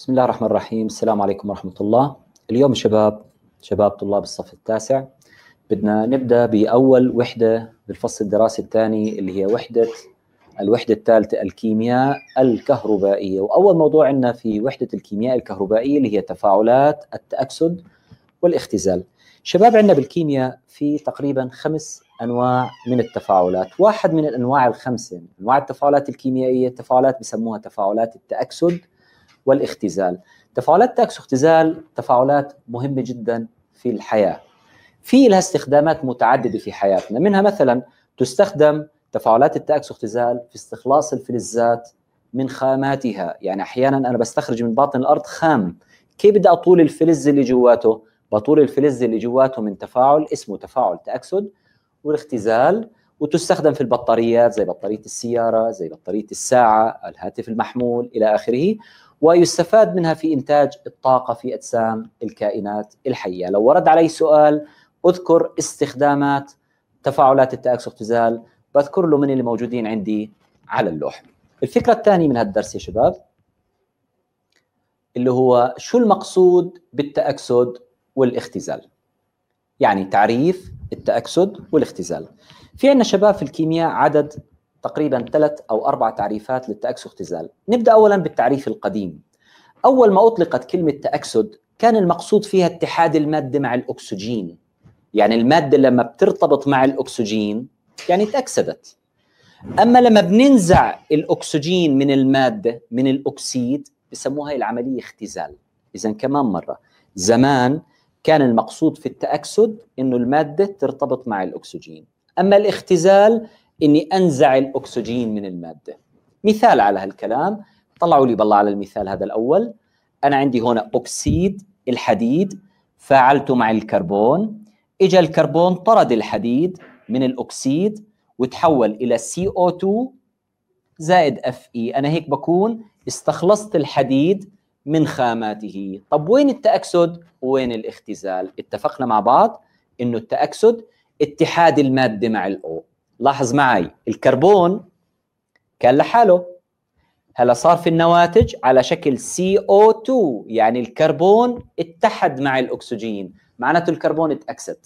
بسم الله الرحمن الرحيم السلام عليكم ورحمة الله اليوم شباب شباب طلاب الصف التاسع بدنا نبدأ بأول وحدة بالفصل الدراسي الثاني اللي هي وحدة الوحدة الثالثة الكيمياء الكهربائية وأول موضوع عندنا في وحدة الكيمياء الكهربائية اللي هي تفاعلات التأكسد والاختزال شباب عندنا بالكيمياء في تقريبا خمس انواع من التفاعلات، واحد من الانواع الخمسه، انواع التفاعلات الكيميائيه التفاعلات بسموها تفاعلات التاكسد والاختزال تفاعلات تاكس واختزال تفاعلات مهمة جدا في الحياة في لها استخدامات متعددة في حياتنا منها مثلا تستخدم تفاعلات التاكس واختزال في استخلاص الفلزات من خاماتها يعني احيانا انا بستخرج من باطن الارض خام كيف بدي اطول الفلز اللي جواته بطول الفلز اللي جواته من تفاعل اسمه تفاعل تاكسد والاختزال وتستخدم في البطاريات زي بطاريه السياره زي بطاريه الساعه الهاتف المحمول الى اخره ويستفاد منها في انتاج الطاقه في اجسام الكائنات الحيه لو ورد علي سؤال اذكر استخدامات تفاعلات التاكسوختزال بذكر له من اللي موجودين عندي على اللوح الفكره الثانيه من هالدرس يا شباب اللي هو شو المقصود بالتاكسد والاختزال يعني تعريف التاكسد والاختزال في عندنا شباب في الكيمياء عدد تقريبا ثلاث او اربع تعريفات للتاكسو نبدا اولا بالتعريف القديم اول ما اطلقت كلمه تاكسد كان المقصود فيها اتحاد الماده مع الاكسجين يعني الماده لما بترتبط مع الاكسجين يعني تاكسدت اما لما بننزع الاكسجين من الماده من الاكسيد بسموها العمليه اختزال اذا كمان مره زمان كان المقصود في التاكسد انه الماده ترتبط مع الاكسجين اما الاختزال اني انزع الاكسجين من الماده مثال على هالكلام طلعوا لي بالله على المثال هذا الاول انا عندي هنا اكسيد الحديد فاعلته مع الكربون اجى الكربون طرد الحديد من الاكسيد وتحول الى CO2 زائد اف اي انا هيك بكون استخلصت الحديد من خاماته طب وين التاكسد وين الاختزال اتفقنا مع بعض انه التاكسد اتحاد الماده مع الاو لاحظ معي الكربون كان لحاله هلا صار في النواتج على شكل CO2 يعني الكربون اتحد مع الاكسجين معناته الكربون اتأكسد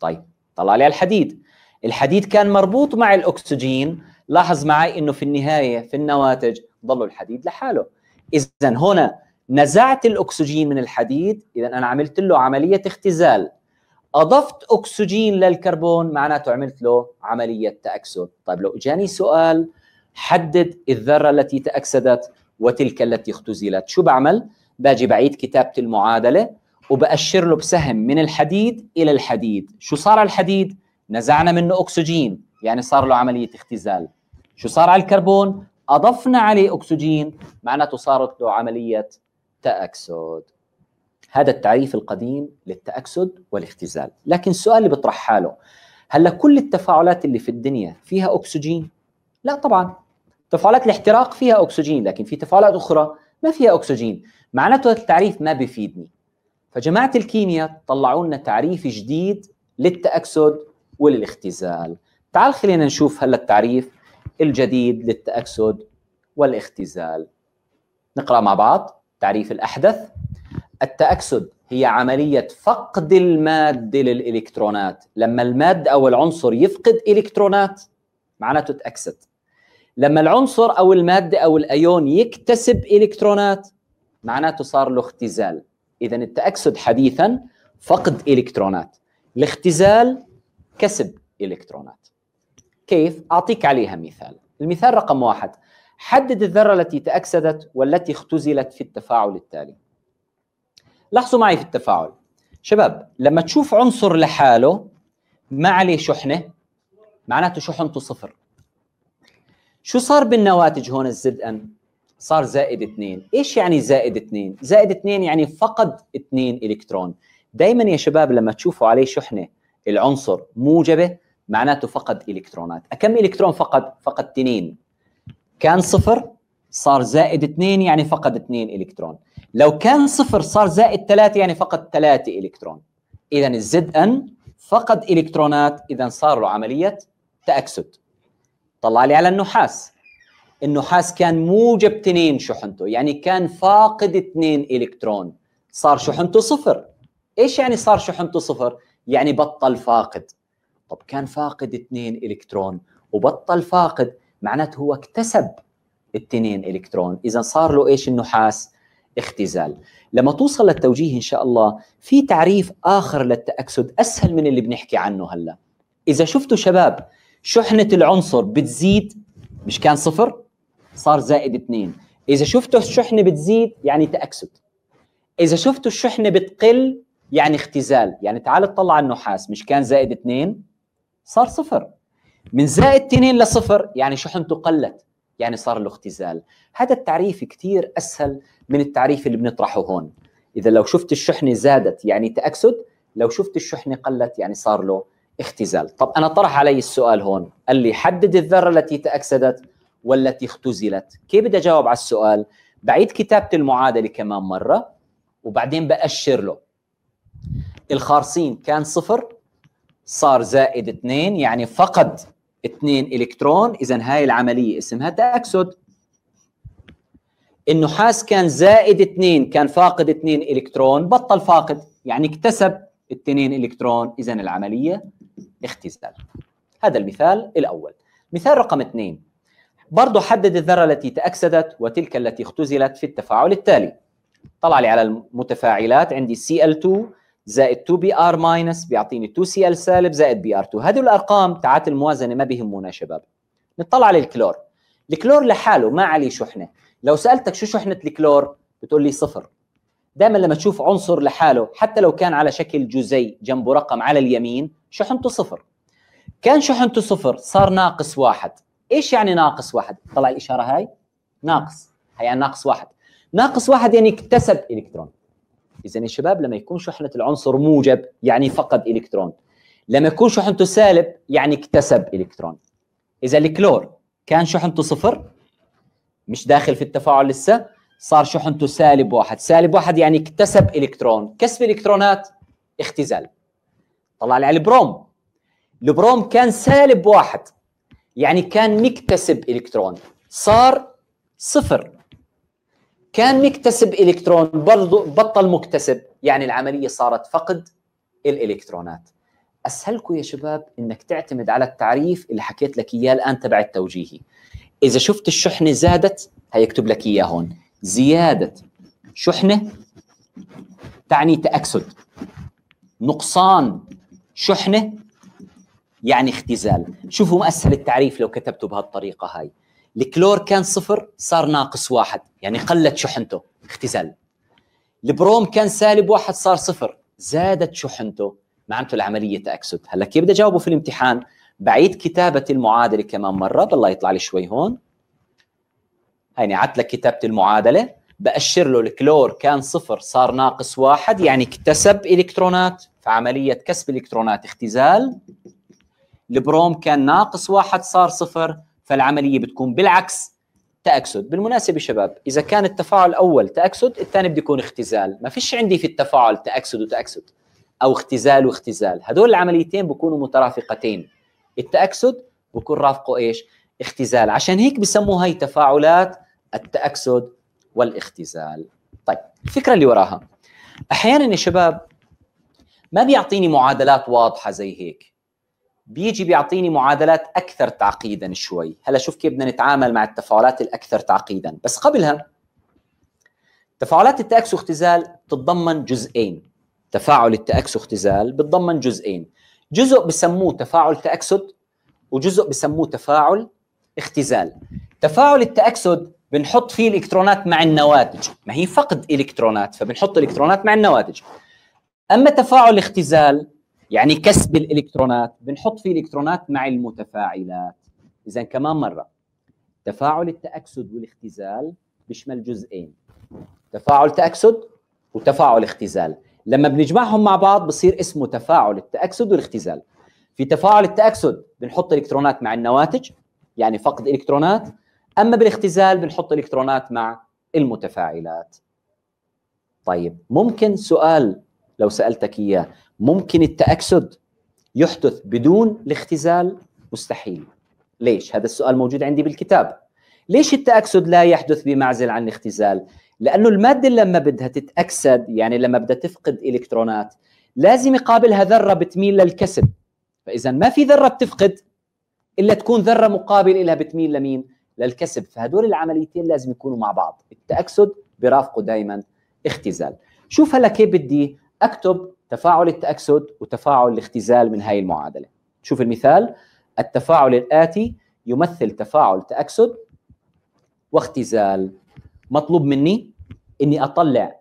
طيب طلع لي الحديد الحديد كان مربوط مع الاكسجين لاحظ معي انه في النهايه في النواتج ضلوا الحديد لحاله اذا هنا نزعت الاكسجين من الحديد اذا انا عملت له عمليه اختزال اضفت اكسجين للكربون معناته عملت له عمليه تاكسد طيب لو اجاني سؤال حدد الذره التي تاكسدت وتلك التي اختزلت شو بعمل باجي بعيد كتابه المعادله وبأشر له بسهم من الحديد الى الحديد شو صار على الحديد نزعنا منه اكسجين يعني صار له عمليه اختزال شو صار على الكربون اضفنا عليه اكسجين معناته صارت له عمليه تاكسد هذا التعريف القديم للتأكسد والاختزال لكن السؤال اللي بيطرح حاله هل كل التفاعلات اللي في الدنيا فيها أكسجين؟ لا طبعا تفاعلات الاحتراق فيها أكسجين لكن في تفاعلات أخرى ما فيها أكسجين معناته التعريف ما بيفيدني فجماعة الكيمياء طلعوا لنا تعريف جديد للتأكسد وللاختزال تعال خلينا نشوف هلا التعريف الجديد للتأكسد والاختزال نقرأ مع بعض التعريف الأحدث التأكسد هي عملية فقد المادة للإلكترونات لما المادة أو العنصر يفقد إلكترونات معناته تأكسد لما العنصر أو المادة أو الأيون يكتسب إلكترونات معناته صار له اختزال إذا التأكسد حديثا فقد إلكترونات الاختزال كسب إلكترونات كيف؟ أعطيك عليها مثال المثال رقم واحد حدد الذرة التي تأكسدت والتي اختزلت في التفاعل التالي لاحظوا معي في التفاعل شباب لما تشوف عنصر لحاله ما عليه شحنه معناته شحنته صفر شو صار بالنواتج هون الزد ان صار زائد اثنين ايش يعني زائد اثنين زائد اثنين يعني فقد اثنين الكترون دائما يا شباب لما تشوفوا عليه شحنه العنصر موجبه معناته فقد الكترونات كم الكترون فقد فقد اثنين كان صفر صار زائد اثنين يعني فقد اثنين الكترون لو كان صفر صار زائد ثلاثة يعني فقط ثلاثة إلكترون إذا الزد أن فقد إلكترونات إذا صار له عملية تأكسد طلع لي على النحاس النحاس كان موجب تنين شحنته يعني كان فاقد اثنين إلكترون صار شحنته صفر إيش يعني صار شحنته صفر؟ يعني بطل فاقد طب كان فاقد اثنين إلكترون وبطل فاقد معناته هو اكتسب التنين الكترون اذا صار له ايش النحاس اختزال لما توصل للتوجيه ان شاء الله في تعريف اخر للتاكسد اسهل من اللي بنحكي عنه هلا اذا شفتوا شباب شحنه العنصر بتزيد مش كان صفر صار زائد اثنين اذا شفتوا الشحنه بتزيد يعني تاكسد اذا شفتوا الشحنه بتقل يعني اختزال يعني تعال اطلع على النحاس مش كان زائد اثنين صار صفر من زائد اثنين لصفر يعني شحنته قلت يعني صار له اختزال هذا التعريف كثير اسهل من التعريف اللي بنطرحه هون اذا لو شفت الشحنه زادت يعني تاكسد لو شفت الشحنه قلت يعني صار له اختزال طب انا طرح علي السؤال هون قال لي حدد الذره التي تاكسدت والتي اختزلت كيف بدي اجاوب على السؤال بعيد كتابه المعادله كمان مره وبعدين باشر له الخارصين كان صفر صار زائد اثنين يعني فقد اثنين الكترون اذا هاي العمليه اسمها تاكسد النحاس كان زائد 2 كان فاقد 2 الكترون بطل فاقد يعني اكتسب 2 الكترون اذا العمليه اختزال هذا المثال الاول مثال رقم 2 برضه حدد الذره التي تاكسدت وتلك التي اختزلت في التفاعل التالي طلع لي على المتفاعلات عندي Cl2 زائد 2Br ماينس بيعطيني 2Cl سالب زائد Br2 هذه الارقام تاعت الموازنه ما بهمونا يا شباب نطلع على الكلور الكلور لحاله ما عليه شحنه لو سالتك شو شحنه الكلور بتقول لي صفر دائما لما تشوف عنصر لحاله حتى لو كان على شكل جزيء جنبه رقم على اليمين شحنته صفر كان شحنته صفر صار ناقص واحد ايش يعني ناقص واحد طلع الاشاره هاي ناقص هي يعني ناقص واحد ناقص واحد يعني اكتسب الكترون اذا يا شباب لما يكون شحنه العنصر موجب يعني فقد الكترون لما يكون شحنته سالب يعني اكتسب الكترون اذا الكلور كان شحنته صفر مش داخل في التفاعل لسه صار شحنته سالب واحد سالب واحد يعني اكتسب الكترون كسب الكترونات اختزال طلع لي على البروم البروم كان سالب واحد يعني كان مكتسب الكترون صار صفر كان مكتسب الكترون برضه بطل مكتسب يعني العمليه صارت فقد الالكترونات اسهلكم يا شباب انك تعتمد على التعريف اللي حكيت لك اياه الان تبع التوجيهي اذا شفت الشحنه زادت هيكتب لك اياه هون زياده شحنه تعني تاكسد نقصان شحنه يعني اختزال شوفوا ما اسهل التعريف لو كتبته بهالطريقه هاي الكلور كان صفر صار ناقص واحد يعني قلت شحنته اختزال البروم كان سالب واحد صار صفر زادت شحنته معناته العمليه تاكسد هلا كيف بدي اجاوبه في الامتحان بعيد كتابه المعادله كمان مره بالله يطلع لي شوي هون هيني عدت لك كتابه المعادله بأشر له الكلور كان صفر صار ناقص واحد يعني اكتسب إلكترونات فعملية كسب إلكترونات اختزال البروم كان ناقص واحد صار صفر فالعملية بتكون بالعكس تأكسد بالمناسبة شباب إذا كان التفاعل الأول تأكسد الثاني بده يكون اختزال ما فيش عندي في التفاعل تأكسد وتأكسد أو اختزال واختزال هدول العمليتين بيكونوا مترافقتين التاكسد بكون رافقه ايش؟ اختزال عشان هيك بسموها هي تفاعلات التاكسد والاختزال طيب الفكره اللي وراها احيانا يا شباب ما بيعطيني معادلات واضحه زي هيك بيجي بيعطيني معادلات اكثر تعقيدا شوي هلا شوف كيف بدنا نتعامل مع التفاعلات الاكثر تعقيدا بس قبلها تفاعلات التاكس واختزال بتتضمن جزئين تفاعل التاكس واختزال بتضمن جزئين جزء بسموه تفاعل تأكسد وجزء بسموه تفاعل اختزال تفاعل التأكسد بنحط فيه الإلكترونات مع النواتج ما هي فقد إلكترونات فبنحط الإلكترونات مع النواتج أما تفاعل الاختزال يعني كسب الإلكترونات بنحط فيه الإلكترونات مع المتفاعلات إذا كمان مرة تفاعل التأكسد والاختزال بيشمل جزئين تفاعل تأكسد وتفاعل اختزال لما بنجمعهم مع بعض بصير اسمه تفاعل التاكسد والاختزال في تفاعل التاكسد بنحط الكترونات مع النواتج يعني فقد الكترونات اما بالاختزال بنحط الكترونات مع المتفاعلات طيب ممكن سؤال لو سالتك اياه ممكن التاكسد يحدث بدون الاختزال مستحيل ليش هذا السؤال موجود عندي بالكتاب ليش التاكسد لا يحدث بمعزل عن الاختزال لانه الماده لما بدها تتاكسد يعني لما بدها تفقد الكترونات لازم يقابلها ذره بتميل للكسب فاذا ما في ذره بتفقد الا تكون ذره مقابل لها بتميل لمين للكسب فهدول العمليتين لازم يكونوا مع بعض التاكسد برافقه دائما اختزال شوف هلا كيف بدي اكتب تفاعل التاكسد وتفاعل الاختزال من هاي المعادله شوف المثال التفاعل الاتي يمثل تفاعل تاكسد واختزال مطلوب مني اني اطلع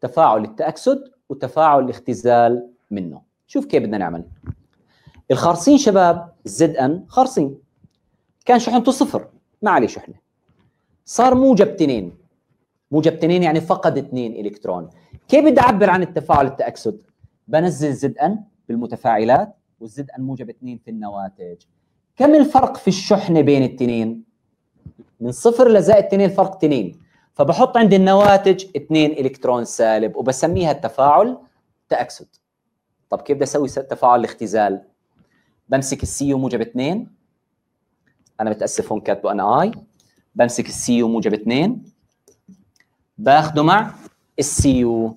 تفاعل التاكسد وتفاعل الاختزال منه شوف كيف بدنا نعمل الخارصين شباب الزد ان خارصين كان شحنته صفر ما عليه شحنه صار موجب اثنين موجب اثنين يعني فقد اثنين الكترون كيف بدي اعبر عن التفاعل التاكسد بنزل زد ان بالمتفاعلات والزد ان موجب اثنين في النواتج كم الفرق في الشحنه بين التنين من صفر لزائد اثنين فرق اثنين فبحط عندي النواتج 2 الكترون سالب وبسميها التفاعل تاكسد طب كيف بدي اسوي تفاعل الاختزال بمسك السي موجب 2 انا متاسف هون كاتبه انا اي بمسك السي موجب 2 باخده مع السي يو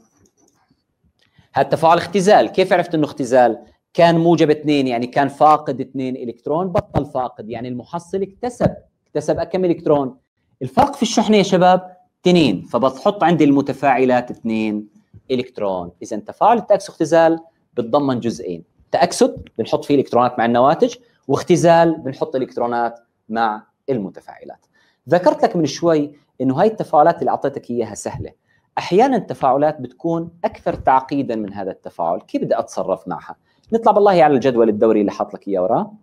هالتفاعل اختزال كيف عرفت انه اختزال كان موجب 2 يعني كان فاقد 2 الكترون بطل فاقد يعني المحصل اكتسب اكتسب كم الكترون الفرق في الشحنه يا شباب 2 فبتحط عندي المتفاعلات 2 الكترون اذا تفاعل التاكسد اختزال بتضمن جزئين تاكسد بنحط فيه الكترونات مع النواتج واختزال بنحط الكترونات مع المتفاعلات ذكرت لك من شوي انه هاي التفاعلات اللي اعطيتك اياها سهله احيانا التفاعلات بتكون اكثر تعقيدا من هذا التفاعل كيف بدي اتصرف معها نطلع بالله على الجدول الدوري اللي حاط لك اياه وراه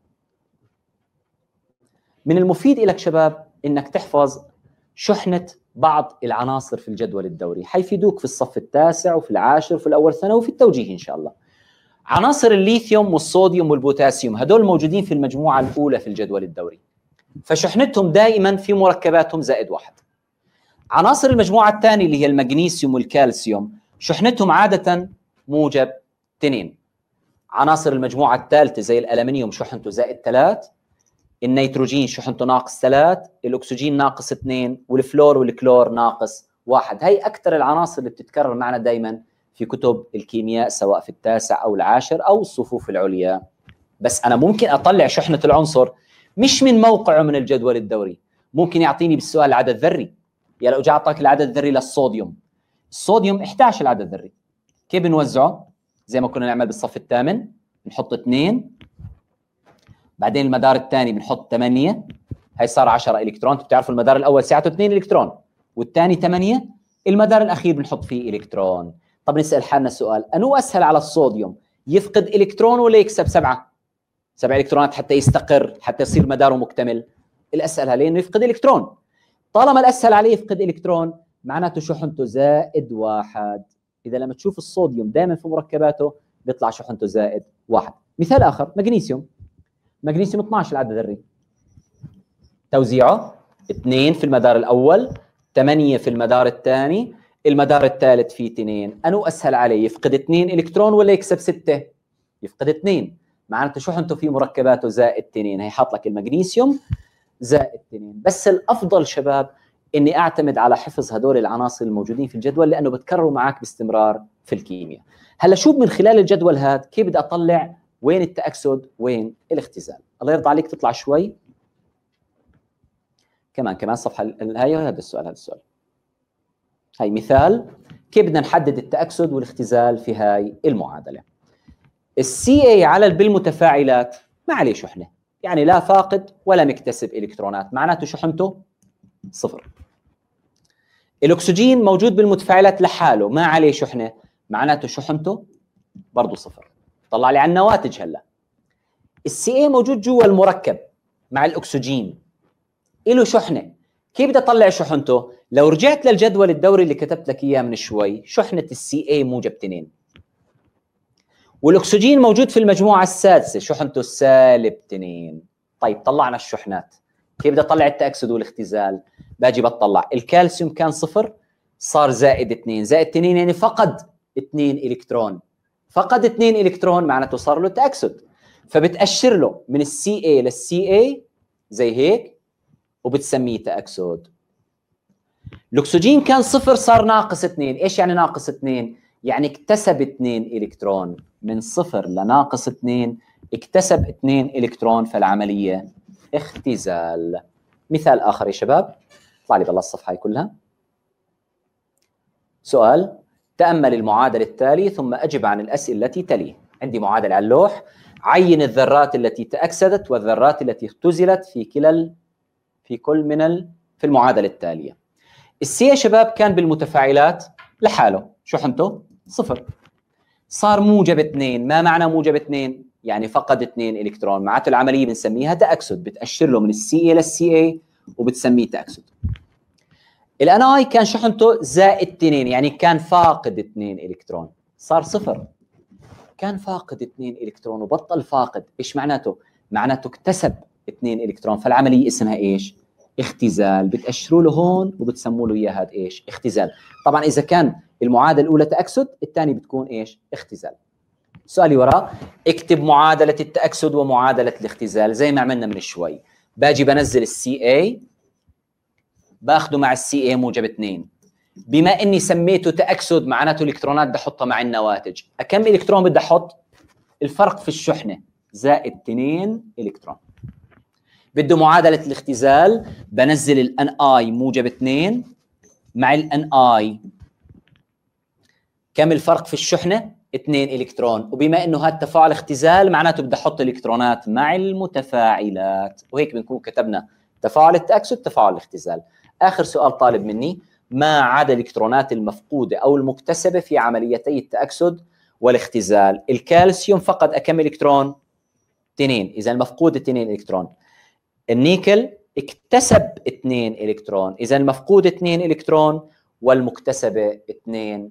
من المفيد لك شباب انك تحفظ شحنه بعض العناصر في الجدول الدوري حيفيدوك في الصف التاسع وفي العاشر وفي الاول ثانوي وفي التوجيه ان شاء الله عناصر الليثيوم والصوديوم والبوتاسيوم هدول موجودين في المجموعه الاولى في الجدول الدوري فشحنتهم دائما في مركباتهم زائد واحد عناصر المجموعه الثانيه اللي هي المغنيسيوم والكالسيوم شحنتهم عاده موجب تنين عناصر المجموعه الثالثه زي الالمنيوم شحنته زائد ثلاث النيتروجين شحنته ناقص ثلاث الاكسجين ناقص اثنين والفلور والكلور ناقص واحد هي اكثر العناصر اللي بتتكرر معنا دائما في كتب الكيمياء سواء في التاسع او العاشر او الصفوف العليا بس انا ممكن اطلع شحنه العنصر مش من موقعه من الجدول الدوري ممكن يعطيني بالسؤال العدد الذري يا لو اعطاك العدد الذري للصوديوم الصوديوم 11 العدد الذري كيف بنوزعه زي ما كنا نعمل بالصف الثامن نحط اثنين بعدين المدار الثاني بنحط 8 هي صار 10 الكترون انتم بتعرفوا المدار الاول ساعته 2 الكترون والثاني 8 المدار الاخير بنحط فيه الكترون طب نسال حالنا سؤال انو اسهل على الصوديوم يفقد الكترون ولا يكسب سبعه سبع الكترونات حتى يستقر حتى يصير مداره مكتمل الاسهل عليه انه يفقد الكترون طالما الاسهل عليه يفقد الكترون معناته شحنته زائد واحد اذا لما تشوف الصوديوم دائما في مركباته بيطلع شحنته زائد واحد مثال اخر مغنيسيوم مغنيسيوم 12 العدد الذري توزيعه 2 في المدار الاول 8 في المدار الثاني المدار الثالث فيه 2 انو اسهل عليه يفقد 2 الكترون ولا يكسب 6 يفقد 2 معناته شو حنتو في مركباته زائد 2 هي حاط لك المغنيسيوم زائد 2 بس الافضل شباب اني اعتمد على حفظ هدول العناصر الموجودين في الجدول لانه بتكرروا معك باستمرار في الكيمياء هلا شو من خلال الجدول هذا كيف بدي اطلع وين التاكسد وين الاختزال الله يرضى عليك تطلع شوي كمان كمان صفحه هاي هذا السؤال هذا السؤال هاي مثال كيف بدنا نحدد التاكسد والاختزال في هاي المعادله السي اي على بالمتفاعلات ما عليه شحنه يعني لا فاقد ولا مكتسب الكترونات معناته شحنته صفر الاكسجين موجود بالمتفاعلات لحاله ما عليه شحنه معناته شحنته برضه صفر طلع لي على النواتج هلا السي اي موجود جوا المركب مع الاكسجين له شحنه كيف بدي اطلع شحنته لو رجعت للجدول الدوري اللي كتبت لك اياه من شوي شحنه السي اي موجب 2 والاكسجين موجود في المجموعه السادسه شحنته سالب 2 طيب طلعنا الشحنات كيف بدي اطلع التاكسد والاختزال باجي بطلع الكالسيوم كان صفر صار زائد 2 زائد 2 يعني فقد 2 الكترون فقد 2 الكترون معناته صار له تاكسد فبتاشر له من السي اي للسي اي زي هيك وبتسميه تاكسد الاكسجين كان صفر صار ناقص 2 ايش يعني ناقص 2 يعني اكتسب 2 الكترون من صفر لناقص 2 اكتسب 2 الكترون فالعمليه اختزال مثال اخر يا شباب اطلع لي الصفحه هي كلها سؤال تأمل المعادلة التالي ثم أجب عن الأسئلة التي تليه عندي معادلة على اللوح عين الذرات التي تأكسدت والذرات التي اختزلت في كلا في كل من ال... في المعادلة التالية السي يا شباب كان بالمتفاعلات لحاله شو حنته؟ صفر صار موجب اثنين ما معنى موجب اثنين؟ يعني فقد اثنين الكترون معناته العمليه بنسميها تاكسد بتاشر له من السي اي للسي اي وبتسميه تاكسد الان اي كان شحنته زائد 2 يعني كان فاقد 2 الكترون صار صفر كان فاقد 2 الكترون وبطل فاقد ايش معناته معناته اكتسب 2 الكترون فالعمليه اسمها ايش اختزال بتأشروا له هون وبتسموا له اياها ايش اختزال طبعا اذا كان المعادله الاولى تاكسد الثانيه بتكون ايش اختزال سؤالي وراء اكتب معادله التاكسد ومعادله الاختزال زي ما عملنا من شوي باجي بنزل السي اي باخده مع السي اي موجب 2 بما اني سميته تاكسد معناته الالكترونات بدي احطها مع النواتج كم الكترون بدي احط الفرق في الشحنه زائد 2 الكترون بده معادله الاختزال بنزل الان اي موجب 2 مع الان اي كم الفرق في الشحنه 2 الكترون وبما انه هذا تفاعل اختزال معناته بدي احط الكترونات مع المتفاعلات وهيك بنكون كتبنا تفاعل التاكسد تفاعل الاختزال اخر سؤال طالب مني ما عدا الالكترونات المفقوده او المكتسبه في عمليتي التاكسد والاختزال الكالسيوم فقد كم الكترون اثنين اذا المفقود اثنين الكترون النيكل اكتسب اثنين الكترون اذا المفقود اثنين الكترون والمكتسبه اثنين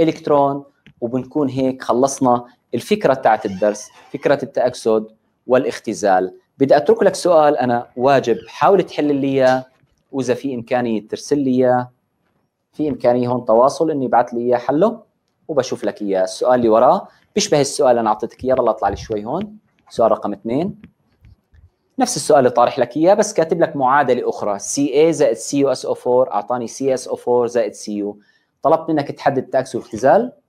الكترون وبنكون هيك خلصنا الفكره تاعت الدرس فكره التاكسد والاختزال بدي اترك لك سؤال انا واجب حاول تحل لي اياه واذا في امكانيه ترسل لي اياه في امكانيه هون تواصل اني ابعث لي اياه حله وبشوف لك اياه السؤال اللي وراه بيشبه السؤال اللي انا اعطيتك اياه بالله اطلع لي شوي هون سؤال رقم اثنين نفس السؤال اللي طارح لك اياه بس كاتب لك معادله اخرى سي اي زائد سي يو اس او 4 اعطاني سي اس او 4 زائد سي يو طلبت منك تحدد تاكس واختزال